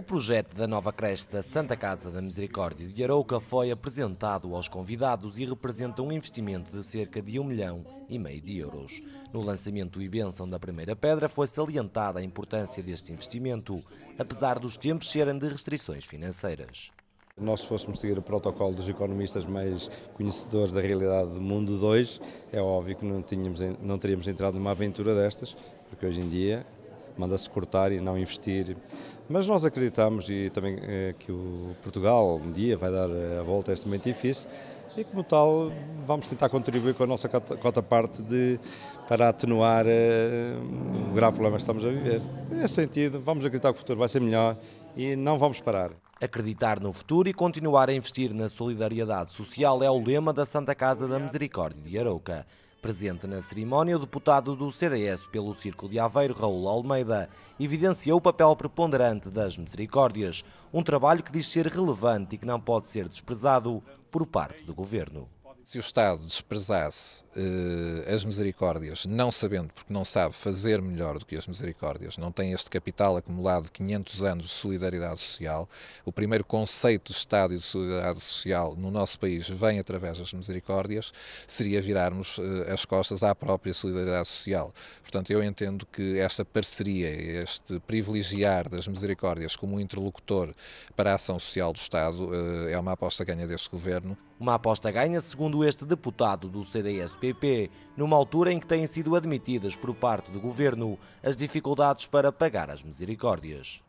O projeto da nova creche da Santa Casa da Misericórdia de Arouca foi apresentado aos convidados e representa um investimento de cerca de 1 milhão e meio de euros. No lançamento e bênção da primeira pedra foi salientada a importância deste investimento, apesar dos tempos serem de restrições financeiras nós se fôssemos seguir o protocolo dos economistas mais conhecedores da realidade do mundo de hoje, é óbvio que não, tínhamos, não teríamos entrado numa aventura destas, porque hoje em dia manda-se cortar e não investir. Mas nós acreditamos e também eh, que o Portugal um dia vai dar a volta a este momento difícil e como tal vamos tentar contribuir com a nossa cota parte de, para atenuar eh, o grave problema que estamos a viver. Nesse sentido, vamos acreditar que o futuro vai ser melhor e não vamos parar. Acreditar no futuro e continuar a investir na solidariedade social é o lema da Santa Casa da Misericórdia de Arouca. Presente na cerimónia, o deputado do CDS pelo Círculo de Aveiro, Raul Almeida, evidenciou o papel preponderante das misericórdias, um trabalho que diz ser relevante e que não pode ser desprezado por parte do governo. Se o Estado desprezasse eh, as misericórdias, não sabendo, porque não sabe fazer melhor do que as misericórdias, não tem este capital acumulado de 500 anos de solidariedade social, o primeiro conceito de Estado e de solidariedade social no nosso país vem através das misericórdias, seria virarmos eh, as costas à própria solidariedade social. Portanto, eu entendo que esta parceria, este privilegiar das misericórdias como interlocutor para a ação social do Estado eh, é uma aposta ganha deste governo. Uma aposta ganha, segundo segundo este deputado do CDS-PP, numa altura em que têm sido admitidas por parte do governo as dificuldades para pagar as misericórdias.